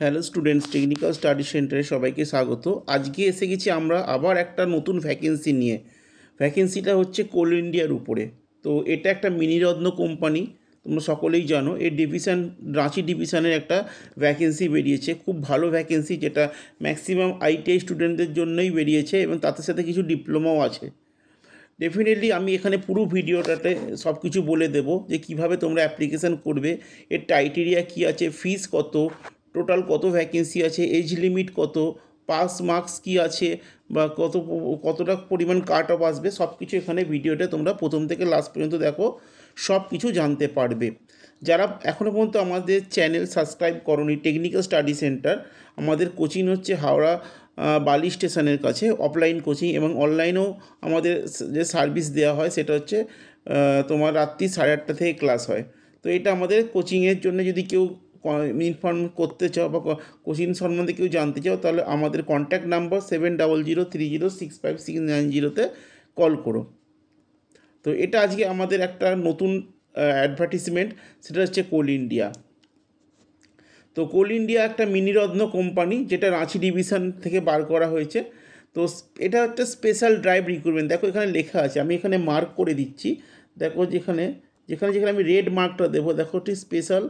hello students technical study সেন্টারে সবাইকে স্বাগত আজকে এসে গেছি আমরা আবার একটা নতুন ভ্যাকেন্সি নিয়ে ভ্যাকেন্সিটা হচ্ছে কোল ইন্ডিয়ার উপরে তো এটা একটা মিনিরত্ন কোম্পানি তোমরা সকলেই জানো এর ডিভিশন রাঁচি ডিভিশনের একটা ভ্যাকেন্সি বেরিয়েছে খুব ভালো ভ্যাকেন্সি যেটা ম্যাক্সিমাম আইটিআই স্টুডেন্টদের জন্যই বেরিয়েছে এবং তাতে সাথে কিছু ডিপ্লোমাও আছে ডেফিনেটলি আমি এখানে পুরো ভিডিওটাতে সব কিছু বলে দেবো যে কিভাবে তোমরা অ্যাপ্লিকেশান করবে এর ক্রাইটেরিয়া কী আছে ফিস কত টোটাল কত ভ্যাকেন্সি আছে এজ লিমিট কত পাস মার্কস কি আছে বা কত কতটা পরিমাণ কাট অফ আসবে সব কিছু এখানে ভিডিওটা তোমরা প্রথম থেকে লাস্ট পর্যন্ত দেখো সব কিছু জানতে পারবে যারা এখনও পর্যন্ত আমাদের চ্যানেল সাবস্ক্রাইব করনি টেকনিক্যাল স্টাডি সেন্টার আমাদের কোচিং হচ্ছে হাওড়া বালি স্টেশনের কাছে অফলাইন কোচিং এবং অনলাইনেও আমাদের যে সার্ভিস দেওয়া হয় সেটা হচ্ছে তোমার রাত্রি সাড়ে আটটা থেকে ক্লাস হয় তো এটা আমাদের কোচিংয়ের জন্য যদি কেউ ইনফর্ম করতে চাও বা কোচিং সম্বন্ধে কেউ জানতে চাও তাহলে আমাদের contact number seven double zero three zero six five six nine জিরোতে কল করো তো এটা আজকে আমাদের একটা নতুন অ্যাডভার্টিসমেন্ট সেটা হচ্ছে কোল ইন্ডিয়া তো কোল ইন্ডিয়া একটা মিনিরত্ন কোম্পানি যেটা রাঁচি ডিভিশন থেকে বার করা হয়েছে তো এটা একটা স্পেশাল ড্রাইভ রিক্রুটমেন্ট দেখো এখানে লেখা আছে আমি এখানে মার্ক করে দিচ্ছি দেখো যেখানে যেখানে যেখানে আমি রেড মার্কটা দেবো দেখো একটি স্পেশাল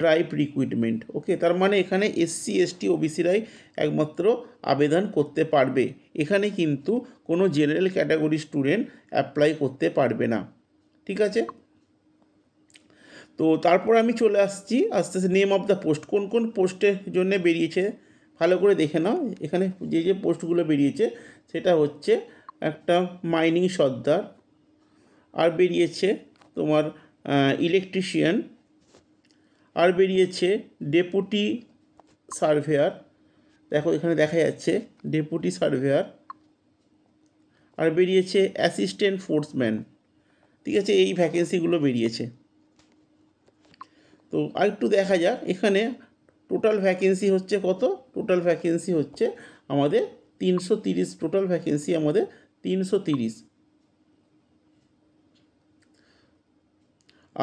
ড্রাইভ রিক্রুইটমেন্ট ওকে তার মানে এখানে এসসি এসটি ওবিসিরাই একমাত্র আবেদন করতে পারবে এখানে কিন্তু কোনো জেনারেল ক্যাটাগরি স্টুডেন্ট অ্যাপ্লাই করতে পারবে না ঠিক আছে তো তারপর আমি চলে আসছি আস্তে আস্তে নেম অফ দ্য পোস্ট কোন কোন পোস্টের জন্য বেরিয়েছে ভালো করে দেখে নাও এখানে যে যে পোস্টগুলো বেরিয়েছে সেটা হচ্ছে একটা মাইনিং সর্দার আর বেরিয়েছে তোমার ইলেকট্রিশিয়ান আর বেরিয়েছে ডেপুটি সার্ভেয়ার দেখো এখানে দেখা যাচ্ছে ডেপুটি সার্ভেয়ার আর বেরিয়েছে অ্যাসিস্ট্যান্ট ফোর্সম্যান ঠিক আছে এই ভ্যাকেন্সিগুলো বেরিয়েছে তো আরেকটু দেখা যাক এখানে টোটাল ভ্যাকেন্সি হচ্ছে কত টোটাল ভ্যাকেন্সি হচ্ছে আমাদের তিনশো তিরিশ টোটাল ভ্যাকেন্সি আমাদের তিনশো তিরিশ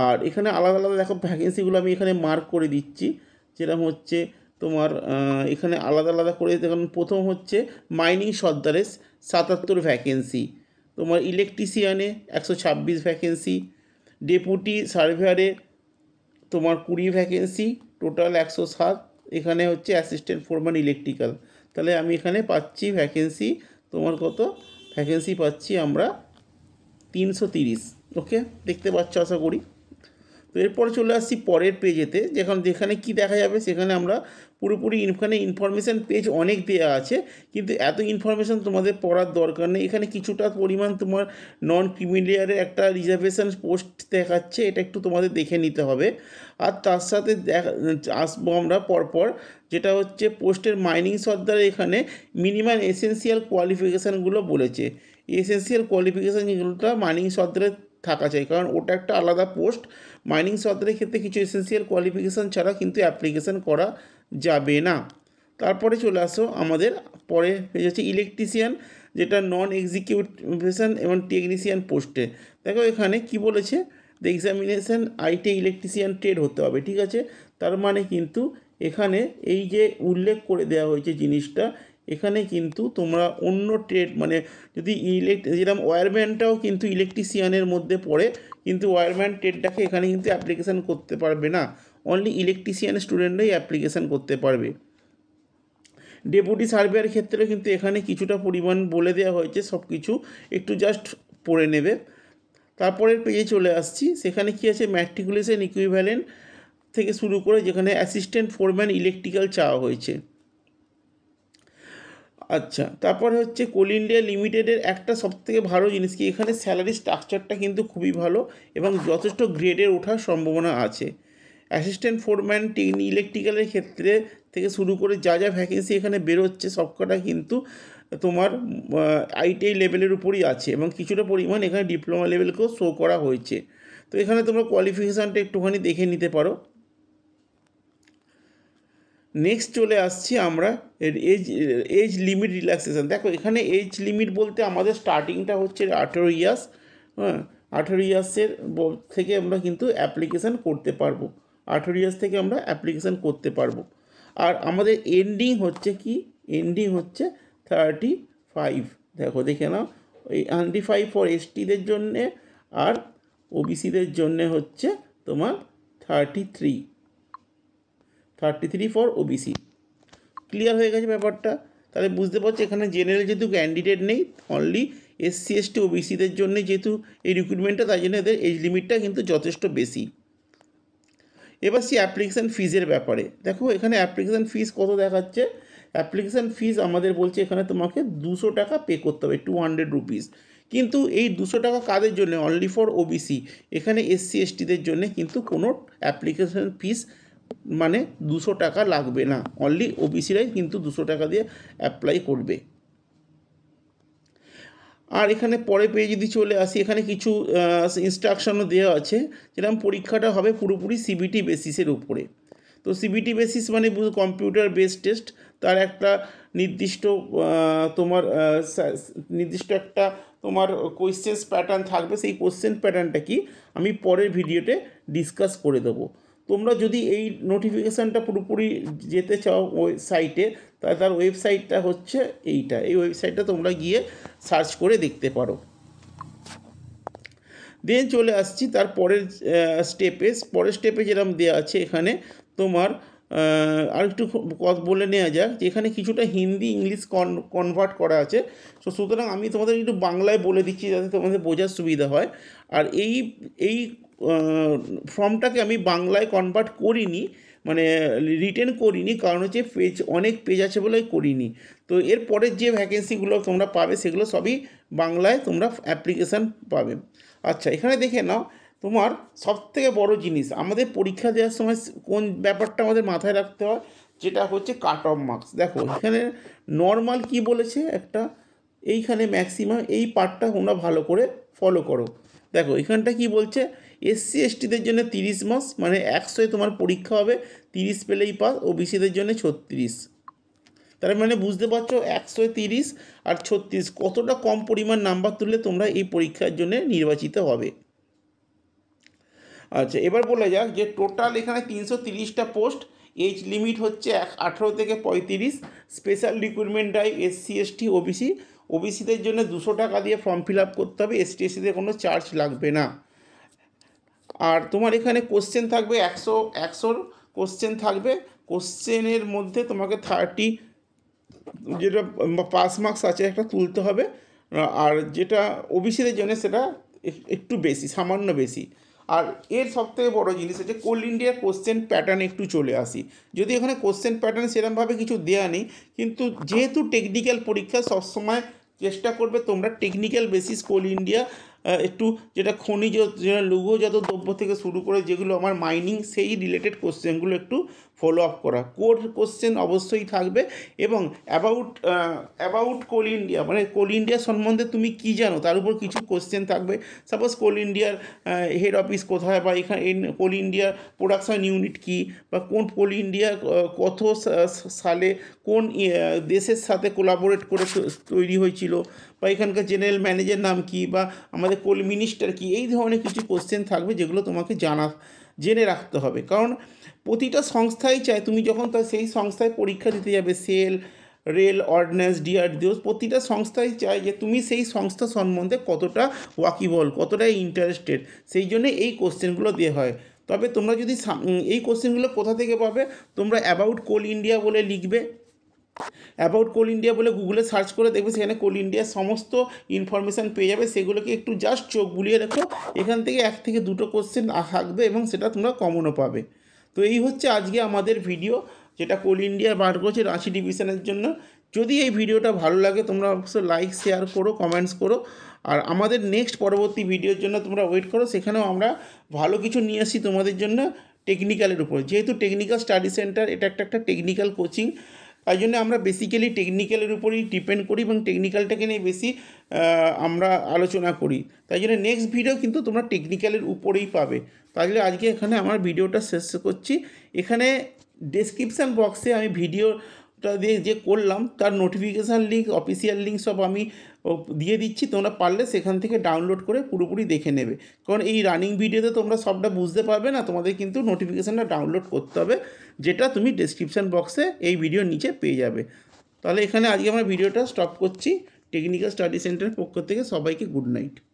আর এখানে আলাদা আলাদা দেখো ভ্যাকেন্সিগুলো আমি এখানে মার্ক করে দিচ্ছি যেরকম হচ্ছে তোমার এখানে আলাদা আলাদা করে দেখুন প্রথম হচ্ছে মাইনিং সর্দারেস সাতাত্তর ভ্যাকেন্সি তোমার ইলেকট্রিশিয়ানে একশো ছাব্বিশ ভ্যাকেন্সি ডেপুটি সার্ভেয়ারে তোমার কুড়ি ভ্যাকেন্সি টোটাল একশো সাত এখানে হচ্ছে অ্যাসিস্ট্যান্ট ফোরম্যান ইলেকট্রিক্যাল তাহলে আমি এখানে পাচ্ছি ভ্যাকেন্সি তোমার কত ভ্যাকেন্সি পাচ্ছি আমরা তিনশো তিরিশ ওকে দেখতে পাচ্ছ আশা করি তো এরপরে চলে আসছি পরের পেজেতে যেখানে যেখানে কি দেখা যাবে সেখানে আমরা পুরোপুরি এখানে ইনফরমেশান পেজ অনেক দেওয়া আছে কিন্তু এত ইনফরমেশান তোমাদের পড়ার দরকার নেই এখানে কিছুটা পরিমাণ তোমার নন ক্রিমিলিয়ারের একটা রিজার্ভেশন পোস্ট দেখাচ্ছে এটা একটু তোমাদের দেখে নিতে হবে আর তার সাথে দেখা আসবো আমরা পরপর যেটা হচ্ছে পোস্টের মাইনিং সর্দার এখানে মিনিমাম এসেন্সিয়াল কোয়ালিফিকেশানগুলো বলেছে এসেন্সিয়াল কোয়ালিফিকেশান যেগুলোটা মাইনিং সর্দারের থাকা চাই কারণ ওটা একটা আলাদা পোস্ট মাইনিং সফটওয়্যারের ক্ষেত্রে কিছু এসেন্সিয়াল কোয়ালিফিকেশান ছাড়া কিন্তু অ্যাপ্লিকেশান করা যাবে না তারপরে চলে আসো আমাদের পরে হয়ে যাচ্ছে ইলেকট্রিশিয়ান যেটা নন এক্সিকিউটিভেশন এবং টেকনিশিয়ান পোস্টে দেখো এখানে কি বলেছে the examination IT electrician trade হতে হবে ঠিক আছে তার মানে কিন্তু এখানে এই যে উল্লেখ করে দেওয়া হয়েছে জিনিসটা এখানে কিন্তু তোমরা অন্য ট্রেড মানে যদি ইলেকট যেরকম ওয়ারম্যানটাও কিন্তু ইলেকট্রিশিয়ানের মধ্যে পড়ে কিন্তু ওয়ারম্যান ট্রেডটাকে এখানে কিন্তু অ্যাপ্লিকেশান করতে পারবে না অনলি ইলেকট্রিশিয়ান স্টুডেন্টরাই অ্যাপ্লিকেশান করতে পারবে ডেপুটি সার্ভেয়ার ক্ষেত্রেও কিন্তু এখানে কিছুটা পরিমাণ বলে দেওয়া হয়েছে সব কিছু একটু জাস্ট পড়ে নেবে তারপরের পেজে চলে আসছি সেখানে কি আছে ম্যাট্রিকুলেশন ইকুইভ্যালেন্ট থেকে শুরু করে যেখানে অ্যাসিস্ট্যান্ট ফোরম্যান ইলেকট্রিক্যাল চাওয়া হয়েছে আচ্ছা তারপরে হচ্ছে কোল ইন্ডিয়া লিমিটেডের একটা সবথেকে ভালো জিনিস কি এখানে স্যালারি স্ট্রাকচারটা কিন্তু খুবই ভালো এবং যথেষ্ট গ্রেডের ওঠার সম্ভাবনা আছে অ্যাসিস্ট্যান্ট ফোরম্যান ইলেকট্রিক্যালের ক্ষেত্রে থেকে শুরু করে যা যা ভ্যাকেন্সি এখানে বেরোচ্ছে সবকটা কিন্তু তোমার আইটিআই লেভেলের উপরই আছে এবং কিছুটা পরিমাণ এখানে ডিপ্লোমা লেভেলকেও শো করা হয়েছে তো এখানে তোমরা কোয়ালিফিকেশানটা একটুখানি দেখে নিতে পারো নেক্সট চলে আসছি আমরা এর এজ এজ লিমিট রিল্যাক্সেশান দেখো এখানে এজ লিমিট বলতে আমাদের স্টার্টিংটা হচ্ছে আঠেরো ইয়ার্স হ্যাঁ আঠেরো ইয়ার্সের থেকে আমরা কিন্তু অ্যাপ্লিকেশান করতে পারবো আঠেরো ইয়ার্স থেকে আমরা অ্যাপ্লিকেশান করতে পারবো আর আমাদের এন্ডিং হচ্ছে কি এন্ডিং হচ্ছে থার্টি ফাইভ দেখো দেখে নাও এই থার্টি ফাইভ ফর এসটিদের জন্যে আর ওবিসিদের জন্যে হচ্ছে তোমার thirty three thirty three for OBC clear হয়ে গেছে ব্যাপারটা তাহলে বুঝতে পারছি এখানে জেনারেল যেহেতু ক্যান্ডিডেট নেই অনলি এসসি এসটি ওবিসিদের জন্য যেহেতু এই রিক্রুটমেন্টটা তাই জন্য এদের এজ লিমিটটা কিন্তু যথেষ্ট বেশি এবার সে অ্যাপ্লিকেশান ফিজের ব্যাপারে দেখো এখানে অ্যাপ্লিকেশান ফিজ কত দেখাচ্ছে অ্যাপ্লিকেশান ফিজ আমাদের বলছে এখানে তোমাকে দুশো টাকা পে করতে হবে টু হান্ড্রেড রুপিস কিন্তু এই দুশো টাকা কাদের জন্য অনলি ফর ওবিসি এখানে এসসি এসটিদের জন্যে কিন্তু কোনো অ্যাপ্লিকেশান ফিস মানে দুশো টাকা লাগবে না অনলি ওবিসিরাই কিন্তু দুশো টাকা দিয়ে অ্যাপ্লাই করবে আর এখানে পরে পেয়ে যদি চলে আসি এখানে কিছু ইনস্ট্রাকশনও দেওয়া আছে যেরকম পরীক্ষাটা হবে পুরোপুরি সিবিটি বেসিসের উপরে তো সিবিটি বেসিস মানে কম্পিউটার বেস টেস্ট তার একটা নির্দিষ্ট তোমার নির্দিষ্ট একটা তোমার কোয়েশ্চেন্স প্যাটার্ন থাকবে সেই কোয়েশ্চেন প্যাটার্নটা কি আমি পরের ভিডিওতে ডিসকাস করে দেবো তোমরা যদি এই নোটিফিকেশানটা পুরোপুরি যেতে চাও ওয়েবসাইটে তাহলে তার ওয়েবসাইটটা হচ্ছে এইটা এই ওয়েবসাইটটা তোমরা গিয়ে সার্চ করে দেখতে পারো দেন চলে আসছি তার পরের স্টেপে পরের স্টেপে যেরকম দেওয়া আছে এখানে তোমার আর একটু বলে নেওয়া যাক যেখানে কিছুটা হিন্দি ইংলিশ কন কনভার্ট করা আছে সো সুতরাং আমি তোমাদের একটু বাংলায় বলে দিচ্ছি যাতে তোমাদের বোঝার সুবিধা হয় আর এই এই ফর্মটাকে আমি বাংলায় কনভার্ট করিনি মানে রিটেন করিনি কারণ হচ্ছে পেজ অনেক পেজ আছে বলে করিনি তো এর যে ভ্যাকেন্সিগুলো তোমরা পাবে সেগুলো সবই বাংলায় তোমরা অ্যাপ্লিকেশান পাবে আচ্ছা এখানে দেখে নাও তোমার সব থেকে বড়ো জিনিস আমাদের পরীক্ষা দেওয়ার সময় কোন ব্যাপারটা আমাদের মাথায় রাখতে হয় যেটা হচ্ছে কাট অফ মার্কস দেখো এখানে নর্মাল কি বলেছে একটা এইখানে ম্যাক্সিমাম এই পার্টটা তোমরা ভালো করে ফলো করো দেখো এখানটা কি বলছে এসসি এসটিদের জন্য তিরিশ মার্কস মানে একশোয় তোমার পরীক্ষা হবে তিরিশ পেলেই পাস ওবিসিদের জন্য ছত্রিশ তার মানে বুঝতে পারছো একশোয় তিরিশ আর ছত্রিশ কতটা কম পরিমাণ নাম্বার তুললে তোমরা এই পরীক্ষার জন্য নির্বাচিত হবে আচ্ছা এবার বলা যাক যে টোটাল এখানে তিনশো তিরিশটা পোস্ট এজ লিমিট হচ্ছে এক আঠেরো থেকে পঁয়ত্রিশ special recruitment drive SC ST OBC ওবিসিদের জন্য দুশো টাকা দিয়ে ফর্ম ফিল আপ করতে হবে এসটি এসসিদের কোনো চার্জ লাগবে না আর তোমার এখানে কোশ্চেন থাকবে একশো একশোর কোশ্চেন থাকবে কোশ্চেনের মধ্যে তোমাকে থার্টি যেটা পাস মার্কস আছে একটা তুলতে হবে আর যেটা ওবিসিদের জন্য সেটা একটু বেশি সামান্য বেশি আর এর সবথেকে বড় জিনিস হচ্ছে কোল ইন্ডিয়ার কোশ্চেন প্যাটার্ন একটু চলে আসি যদি এখানে কোশ্চেন প্যাটার্ন সেরকমভাবে কিছু দেয়া নেই কিন্তু যেহেতু টেকনিক্যাল পরীক্ষা সবসময় চেষ্টা করবে তোমরা টেকনিক্যাল বেসিস কোল ইন্ডিয়া একটু যেটা খনিজ যেটা দ্রব্য থেকে শুরু করে যেগুলো আমার মাইনিং সেই রিলেটেড কোশ্চেনগুলো একটু ফলো আপ করা কোড কোশ্চেন অবশ্যই থাকবে এবং অ্যাবাউট অ্যাবাউট কোল ইন্ডিয়া মানে কোল ইন্ডিয়া সম্বন্ধে তুমি কি জানো তার উপর কিছু কোশ্চেন থাকবে সাপোজ কোল ইন্ডিয়ার হেড অফিস কোথায় বা এখানে কোল ইন্ডিয়ার প্রোডাকশন ইউনিট কি বা কোন কোল ইন্ডিয়া কত সালে কোন ইয়ে, দেশের সাথে কোলাবোরেট করে তৈরি হয়েছিল বা এখানকার জেনারেল ম্যানেজার নাম কি বা আমাদের হয় কোল মিনিস্টার কি এই ধরনের কিছু কোশ্চেন থাকবে যেগুলো তোমাকে জানা জেনে রাখতে হবে কারণ প্রতিটা সংস্থাই চায় তুমি যখন তার সেই সংস্থায় পরীক্ষা দিতে যাবে সেল রেল অর্ডিন্যান্স ডিআরডিও প্রতিটা সংস্থাই চায় যে তুমি সেই সংস্থা সম্বন্ধে কতটা ওয়াকিবল কতটা ইন্টারেস্টেড সেই জন্য এই কোশ্চেনগুলো দেওয়া হয় তবে তোমরা যদি এই কোশ্চেনগুলো কোথা থেকে পাবে তোমরা অ্যাবাউট কোল ইন্ডিয়া বলে লিখবে অ্যাবাউট কোল ইন্ডিয়া বলে গুগলে সার্চ করে দেখবে সেখানে কোল ইন্ডিয়ার সমস্ত ইনফরমেশান পেয়ে যাবে সেগুলোকে একটু জাস্ট চোখ বুলিয়ে রাখো এখান থেকে এক থেকে দুটো কোশ্চেন থাকবে এবং সেটা তোমরা কমনও পাবে তো এই হচ্ছে আজকে আমাদের ভিডিও যেটা কোল ইন্ডিয়া বার করছে রাঁচি ডিভিশনের জন্য যদি এই ভিডিওটা ভালো লাগে তোমরা অবশ্যই লাইক শেয়ার করো কমেন্টস করো আর আমাদের নেক্সট পরবর্তী ভিডিওর জন্য তোমরা ওয়েট করো সেখানেও আমরা ভালো কিছু নিয়ে আসি তোমাদের জন্য টেকনিক্যালের উপর যেহেতু টেকনিক্যাল স্টাডি সেন্টার এটা একটা একটা টেকনিক্যাল কোচিং তাই জন্য আমরা বেসিক্যালি টেকনিক্যালের উপরেই ডিপেন্ড করি এবং টেকনিক্যালটাকে নিয়ে বেশি আমরা আলোচনা করি তাই জন্য নেক্সট ভিডিও কিন্তু তোমরা টেকনিক্যালের উপরেই পাবে তাহলে আজকে এখানে আমার ভিডিওটা শেষ করছি এখানে ডেসক্রিপশান বক্সে আমি ভিডিওটা দিয়ে যে করলাম তার নোটিফিকেশান লিঙ্ক অফিসিয়াল লিঙ্ক সব আমি ও দিয়ে দিচ্ছি তোমরা পারলে সেখান থেকে ডাউনলোড করে পুরোপুরি দেখে নেবে কারণ এই রানিং ভিডিওতে তোমরা সবটা বুঝতে পারবে না তোমাদের কিন্তু নোটিফিকেশানটা ডাউনলোড করতে হবে যেটা তুমি ডিসক্রিপশান বক্সে এই ভিডিওর নিচে পেয়ে যাবে তাহলে এখানে আজকে আমরা ভিডিওটা স্টপ করছি টেকনিক্যাল স্টাডি সেন্টারের পক্ষ থেকে সবাইকে গুড নাইট